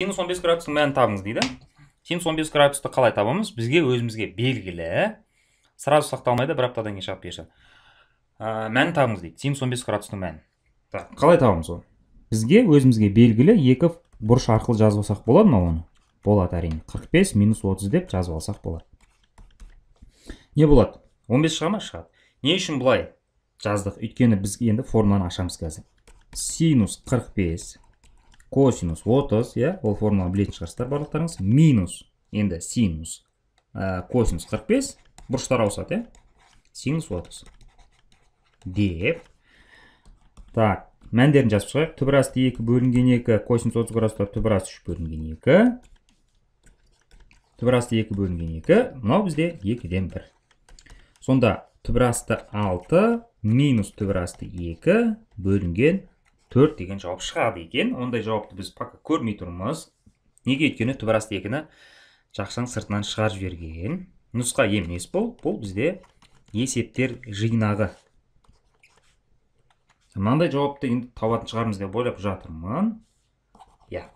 синус он бес градустың мәнін табыңыз дейді синус он бес градусты қалай табамыз бізге өзімізге белгілі сразу сақталмайды бір аптадан кейін шығып берсе ә, мәнін табыңыз дейді синус он бес градустың мәнін так қалай табамыз оны бізге өзімізге белгілі екі бұрыш арқылы жазып алсақ болады ма оны болады әрине 45 минус отыз деп жазып алсақ болады не болады 15 шыға ма шығады не үшін былай жаздық өйткені біз енді формуланы ашамыз қазір синус 45 косинус 30 я, ол формуланы білетін шығарсыздар барлықтарыңыз минус енді синус э, косинус 45 бұрыштар ауысады иә синус 30 деп так мәндерін жазып шығайық түбір асты 2 бөлінген 2 косинус 30 градустар түбір асты 3 бөлінген 2 түбір асты 2 бөлінген 2 мынау бізде 2-ден 1 сонда түбір асты 6 минус түбір асты 2 бөлінген төрт деген жауап шығады екен ондай жауапты біз пока көрмей тұрмыз неге өйткені түбірасты екіні жақшаның сыртынан шығарып жіберген нұсқа емес бұл бұл бізде есептер жинағы мынандай жауапты енді табатын шығармыз деп ойлап жатырмын иә